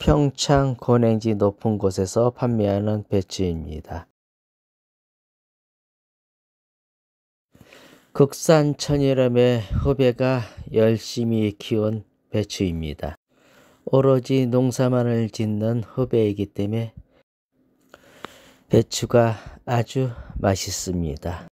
평창 권행지 높은 곳에서 판매하는 배추입니다. 극산 천일염의 허배가 열심히 키운 배추입니다. 오로지 농사만을 짓는 허배이기 때문에 배추가 아주 맛있습니다.